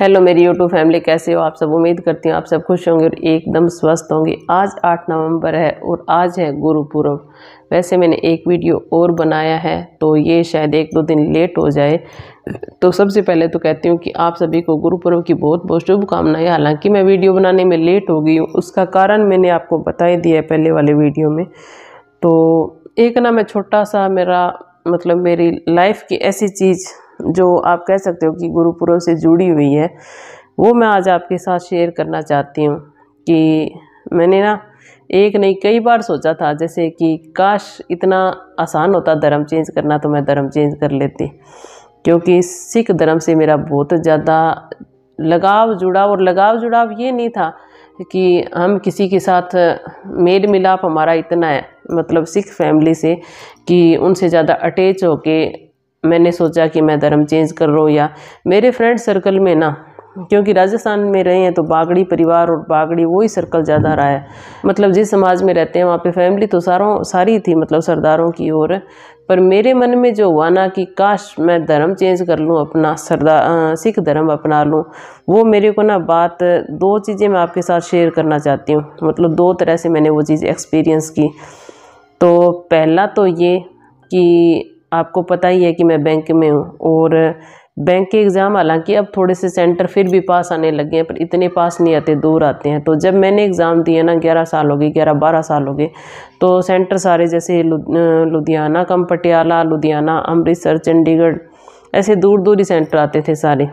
hello मेरी YouTube family कैसे हो आप सब उम्मीद करती हूँ आप सब खुश होंगे और एकदम स्वस्थ होंगे आज 8 नवंबर है और आज है गुरु पूर्व वैसे मैंने एक वीडियो और बनाया है तो ये शायद एक दो दिन लेट हो जाए तो सबसे पहले तो कहती हूँ कि आप सभी को गुरु पूर्व की बहुत बहुत शुभकामनाएं हालांकि मैं वीडियो बनाने में लेट हो गई हूँ उसका कारण मैंने आपको बता ही दिया है पहले वाले वीडियो में तो एक ना मैं छोटा सा मेरा मतलब मेरी लाइफ की ऐसी चीज़ जो आप कह सकते हो कि गुरुपुरों से जुड़ी हुई है वो मैं आज आपके साथ शेयर करना चाहती हूँ कि मैंने ना एक नहीं कई बार सोचा था जैसे कि काश इतना आसान होता धर्म चेंज करना तो मैं धर्म चेंज कर लेती क्योंकि सिख धर्म से मेरा बहुत ज़्यादा लगाव जुड़ाव और लगाव जुड़ाव ये नहीं था कि हम किसी के साथ मेल मिलाप हमारा इतना है मतलब सिख फैमिली से कि उनसे ज़्यादा अटैच होके मैंने सोचा कि मैं धर्म चेंज कर रहा हूँ या मेरे फ्रेंड सर्कल में ना क्योंकि राजस्थान में रहे हैं तो बागड़ी परिवार और बागड़ी वही सर्कल ज़्यादा रहा है मतलब जिस समाज में रहते हैं वहाँ पे फैमिली तो सारों सारी थी मतलब सरदारों की ओर पर मेरे मन में जो हुआ ना कि काश मैं धर्म चेंज कर लूँ अपना सरदार सिख धर्म अपना लूँ वो मेरे को ना बात दो चीज़ें मैं आपके साथ शेयर करना चाहती हूँ मतलब दो तरह से मैंने वो चीज़ एक्सपीरियंस की तो पहला तो ये कि आपको पता ही है कि मैं बैंक में हूँ और बैंक के एग्ज़ाम हालांकि अब थोड़े से सेंटर फिर भी पास आने लगे हैं पर इतने पास नहीं आते दूर आते हैं तो जब मैंने एग्ज़ाम दिए ना ग्यारह साल हो गए ग्यारह बारह साल हो गए तो सेंटर सारे जैसे लु, लुधियाना कम पटियाला लुधियाना अमृतसर चंडीगढ़ ऐसे दूर दूर ही सेंटर आते थे सारे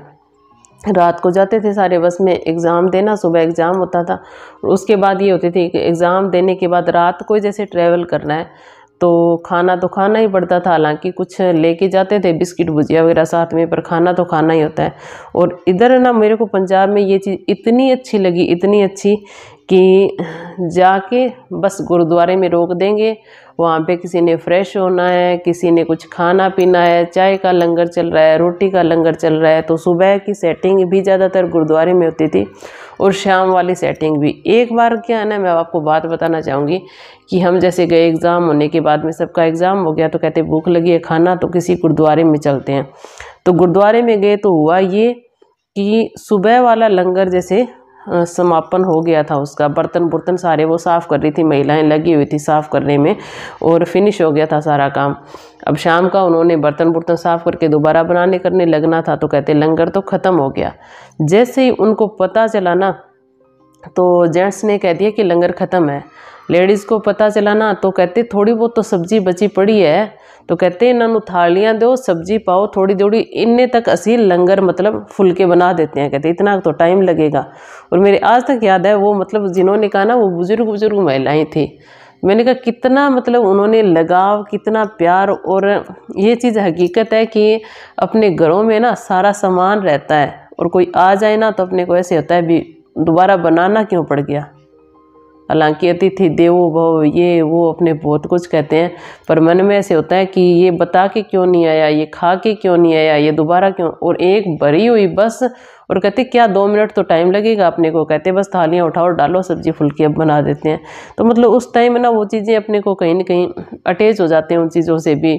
रात को जाते थे सारे बस में एग्ज़ाम देना सुबह एग्ज़ाम होता था उसके बाद ये होते थे कि एग्ज़ाम देने के बाद रात को जैसे ट्रैवल करना है तो खाना तो खाना ही पड़ता था हालांकि कुछ लेके जाते थे बिस्किट भुजिया वगैरह साथ में पर खाना तो खाना ही होता है और इधर ना मेरे को पंजाब में ये चीज़ इतनी अच्छी लगी इतनी अच्छी कि जाके बस गुरुद्वारे में रोक देंगे वहाँ पे किसी ने फ्रेश होना है किसी ने कुछ खाना पीना है चाय का लंगर चल रहा है रोटी का लंगर चल रहा है तो सुबह की सेटिंग भी ज़्यादातर गुरुद्वारे में होती थी और शाम वाली सेटिंग भी एक बार क्या है ना मैं आपको बात बताना चाहूँगी कि हम जैसे गए एग्ज़ाम होने के बाद में सबका एग्ज़ाम हो गया तो कहते भूख लगी है खाना तो किसी गुरुद्वारे में चलते हैं तो गुरुद्वारे में गए तो हुआ ये कि सुबह वाला लंगर जैसे समापन हो गया था उसका बर्तन बुर्तन सारे वो साफ़ कर रही थी महिलाएं लगी हुई थी साफ़ करने में और फिनिश हो गया था सारा काम अब शाम का उन्होंने बर्तन बुर्तन साफ़ करके दोबारा बनाने करने लगना था तो कहते लंगर तो ख़त्म हो गया जैसे ही उनको पता चला ना तो जेंट्स ने कह दिया कि लंगर ख़त्म है लेडीज़ को पता चला ना तो कहते थोड़ी बहुत तो सब्जी बची पड़ी है तो कहते इन्हों थालियाँ दो सब्जी पाओ थोड़ी थोड़ी इन्ने तक असी लंगर मतलब फुलके बना देते हैं कहते इतना तो टाइम लगेगा और मेरे आज तक याद है वो मतलब जिन्होंने कहा ना वो बुज़ुर्ग बुज़ुर्ग महिलाएँ थी मैंने कहा कितना मतलब उन्होंने लगाव कितना प्यार और ये चीज़ हकीकत है कि अपने घरों में ना सारा सामान रहता है और कोई आ जाए ना तो अपने को ऐसे होता है भी दोबारा बनाना क्यों पड़ गया हालांकि अतिथि देवो भव ये वो अपने बहुत कुछ कहते हैं पर मन में ऐसे होता है कि ये बता के क्यों नहीं आया ये खा के क्यों नहीं आया ये दोबारा क्यों और एक भरी हुई बस और कहते क्या दो मिनट तो टाइम लगेगा अपने को कहते बस थालियाँ उठाओ डालो सब्जी फुल्की अब बना देते हैं तो मतलब उस टाइम ना वो चीज़ें अपने को कहीं ना कहीं अटैच हो जाते हैं उन चीज़ों से भी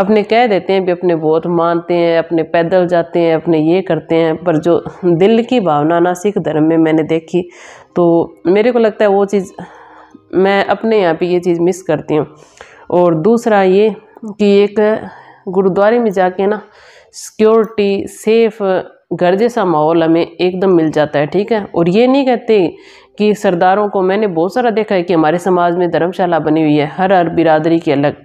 अपने कह देते हैं भी अपने बहुत मानते हैं अपने पैदल जाते हैं अपने ये करते हैं पर जो दिल की भावना ना सिख धर्म में मैंने देखी तो मेरे को लगता है वो चीज़ मैं अपने यहाँ पे ये चीज़ मिस करती हूँ और दूसरा ये कि एक गुरुद्वारे में जाके ना सिक्योरिटी सेफ घर जैसा माहौल हमें एकदम मिल जाता है ठीक है और ये नहीं कहते कि सरदारों को मैंने बहुत सारा देखा है कि हमारे समाज में धर्मशाला बनी हुई है हर हर बिरादरी की अलग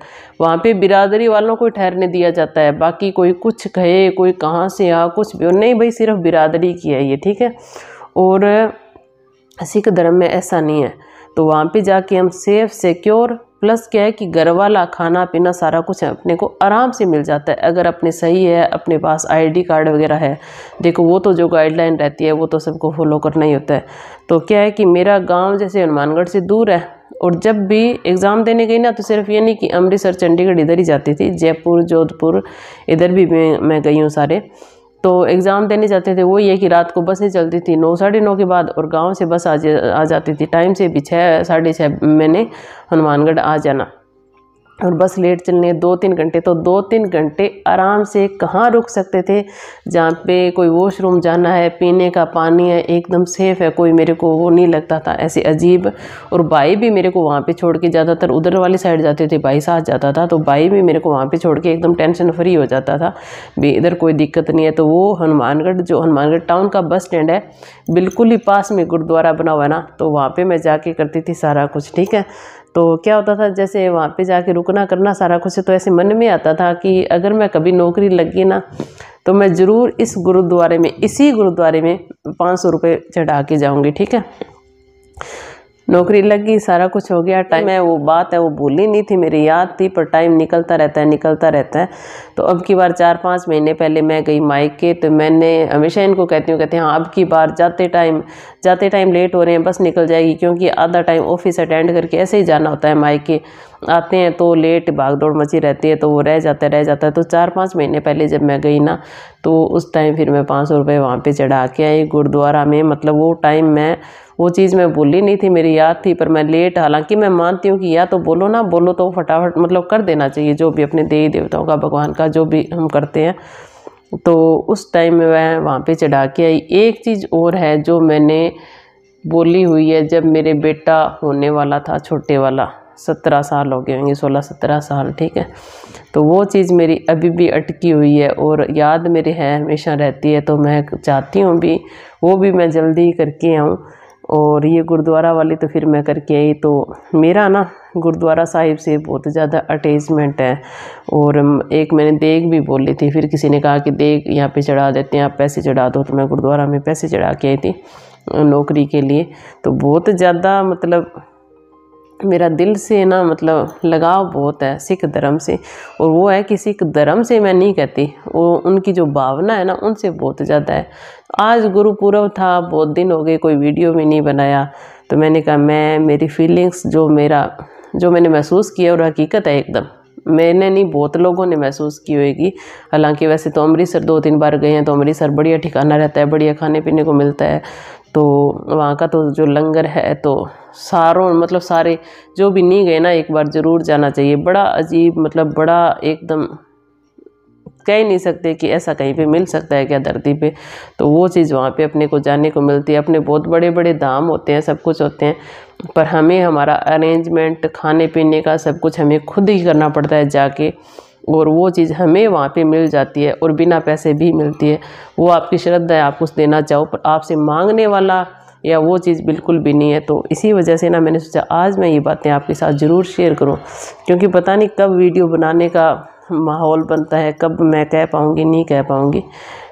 वहाँ पे बिरादरी वालों को ठहरने दिया जाता है बाकी कोई कुछ कहे कोई कहाँ से आ कुछ भी नहीं भाई सिर्फ बिरादरी की है ये ठीक है और सिख धर्म में ऐसा नहीं है तो वहाँ पे जाके हम सेफ सिक्योर प्लस क्या है कि घर वाला खाना पीना सारा कुछ अपने को आराम से मिल जाता है अगर अपने सही है अपने पास आईडी कार्ड वगैरह है देखो वो तो जो गाइडलाइन रहती है वो तो सबको फॉलो करना ही होता है तो क्या है कि मेरा गाँव जैसे हनुमानगढ़ से दूर है और जब भी एग्ज़ाम देने गई ना तो सिर्फ ये नहीं कि अमृतसर चंडीगढ़ इधर ही जाती थी जयपुर जोधपुर इधर भी मैं गई हूँ सारे तो एग्ज़ाम देने जाते थे वो ये कि रात को बसें चलती थी नौ साढ़े नौ के बाद और गांव से बस आ, जा, आ जाती थी टाइम से भी छः साढ़े छः मैंने हनुमानगढ़ आ जाना और बस लेट चलने दो तीन घंटे तो दो तीन घंटे आराम से कहाँ रुक सकते थे जहाँ पे कोई वॉशरूम जाना है पीने का पानी है एकदम सेफ़ है कोई मेरे को वो नहीं लगता था ऐसे अजीब और भाई भी मेरे को वहाँ पे छोड़ के ज़्यादातर उधर वाली साइड जाते थे भाई साथ जाता था तो भाई भी मेरे को वहाँ पर छोड़ के एकदम टेंशन फ्री हो जाता था भी इधर कोई दिक्कत नहीं है तो वो हनुमानगढ़ जो हनुमानगढ़ टाउन का बस स्टैंड है बिल्कुल ही पास में गुरुद्वारा बना हुआ है ना तो वहाँ पर मैं जाके करती थी सारा कुछ ठीक है तो क्या होता था जैसे वहाँ पे जाके रुकना करना सारा कुछ तो ऐसे मन में आता था कि अगर मैं कभी नौकरी लगी ना तो मैं ज़रूर इस गुरुद्वारे में इसी गुरुद्वारे में पाँच सौ रुपये चढ़ा के जाऊँगी ठीक है नौकरी लग गई सारा कुछ हो गया टाइम है वो बात है वो भूली नहीं थी मेरी याद थी पर टाइम निकलता रहता है निकलता रहता है तो अब की बार चार पाँच महीने पहले मैं गई माइक के तो मैंने हमेशा इनको कहती हूँ कहते हैं हाँ अब की बार जाते टाइम जाते टाइम लेट हो रहे हैं बस निकल जाएगी क्योंकि आधा टाइम ऑफिस अटेंड करके ऐसे ही जाना होता है माइक के आते हैं तो लेट भाग दौड़ मची रहती है तो वो रह जाता है रह जाता है तो चार पाँच महीने पहले जब मैं गई ना तो उस टाइम फिर मैं पाँच सौ रुपये वहाँ पर चढ़ा के आई गुरुद्वारा में मतलब वो टाइम मैं वो चीज़ मैं बोली नहीं थी मेरी याद थी पर मैं लेट हालांकि मैं मानती हूँ कि या तो बोलो ना बोलो तो फटाफट मतलब कर देना चाहिए जो भी अपने देवी देवताओं का भगवान का जो भी हम करते हैं तो उस टाइम में वह वहाँ पर चढ़ा के आई एक चीज़ और है जो मैंने बोली हुई है जब मेरे बेटा होने वाला था छोटे वाला सत्रह साल हो गए होंगे सोलह सत्रह साल ठीक है तो वो चीज़ मेरी अभी भी अटकी हुई है और याद मेरी है हमेशा रहती है तो मैं चाहती हूँ भी वो भी मैं जल्दी ही करके आऊँ और ये गुरुद्वारा वाले तो फिर मैं करके आई तो मेरा ना गुरुद्वारा साहिब से बहुत ज़्यादा अटैचमेंट है और एक मैंने देग भी बोली थी फिर किसी ने कहा कि देग यहाँ पे चढ़ा देते हैं आप पैसे चढ़ा दो तो मैं गुरुद्वारा में पैसे चढ़ा के आई थी नौकरी के लिए तो बहुत ज़्यादा मतलब मेरा दिल से ना मतलब लगाव बहुत है सिख धर्म से और वो है कि सिख धर्म से मैं नहीं कहती वो उनकी जो भावना है ना उनसे बहुत ज़्यादा है आज गुरुपूर्व था बहुत दिन हो गए कोई वीडियो भी नहीं बनाया तो मैंने कहा मैं मेरी फीलिंग्स जो मेरा जो मैंने महसूस किया और हकीकत है एकदम मैंने नहीं बहुत लोगों ने महसूस की होगी हालांकि वैसे तो अमृतसर दो तीन बार गए हैं तो अमृतसर बढ़िया ठिकाना रहता है बढ़िया खाने पीने को मिलता है तो वहाँ का तो जो लंगर है तो सारों मतलब सारे जो भी नहीं गए ना एक बार ज़रूर जाना चाहिए बड़ा अजीब मतलब बड़ा एकदम कह ही नहीं सकते कि ऐसा कहीं पे मिल सकता है क्या धरती पे तो वो चीज़ वहाँ पे अपने को जाने को मिलती है अपने बहुत बड़े बड़े धाम होते हैं सब कुछ होते हैं पर हमें हमारा अरेंजमेंट खाने पीने का सब कुछ हमें खुद ही करना पड़ता है जाके और वो चीज़ हमें वहाँ पे मिल जाती है और बिना पैसे भी मिलती है वो आपकी श्रद्धा है आप कुछ देना चाहो पर आपसे मांगने वाला या वो चीज़ बिल्कुल भी नहीं है तो इसी वजह से ना मैंने सोचा आज मैं ये बातें आपके साथ ज़रूर शेयर करूँ क्योंकि पता नहीं कब वीडियो बनाने का माहौल बनता है कब मैं कह पाऊँगी नहीं कह पाऊँगी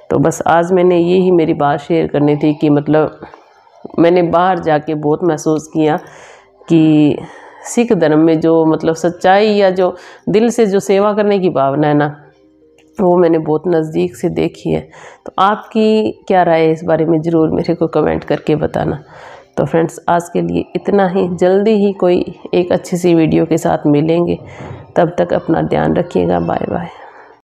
तो बस आज मैंने ये ही मेरी बात शेयर करनी थी कि मतलब मैंने बाहर जाके बहुत महसूस किया कि सिख धर्म में जो मतलब सच्चाई या जो दिल से जो सेवा करने की भावना है ना वो मैंने बहुत नज़दीक से देखी है तो आपकी क्या राय है इस बारे में ज़रूर मेरे को कमेंट करके बताना तो फ्रेंड्स आज के लिए इतना ही जल्दी ही कोई एक अच्छी सी वीडियो के साथ मिलेंगे तब तक अपना ध्यान रखिएगा बाय बाय